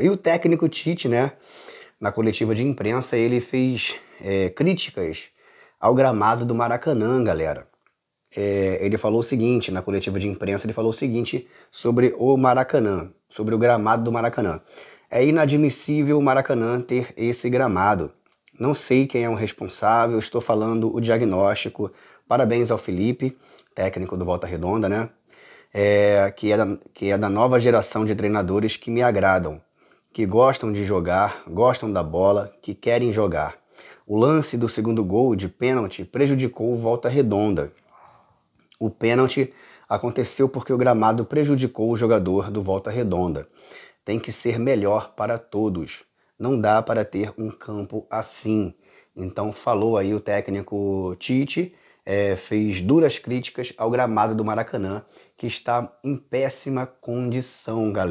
É, e o técnico Tite, né, na coletiva de imprensa, ele fez é, críticas ao gramado do Maracanã, galera. É, ele falou o seguinte, na coletiva de imprensa, ele falou o seguinte sobre o Maracanã, sobre o gramado do Maracanã. É inadmissível o Maracanã ter esse gramado. Não sei quem é o responsável, estou falando o diagnóstico. Parabéns ao Felipe, técnico do Volta Redonda, né? É, que, é da, que é da nova geração de treinadores que me agradam que gostam de jogar, gostam da bola, que querem jogar. O lance do segundo gol de pênalti prejudicou o Volta Redonda. O pênalti aconteceu porque o gramado prejudicou o jogador do Volta Redonda. Tem que ser melhor para todos. Não dá para ter um campo assim. Então falou aí o técnico Tite, é, fez duras críticas ao gramado do Maracanã, que está em péssima condição, galera.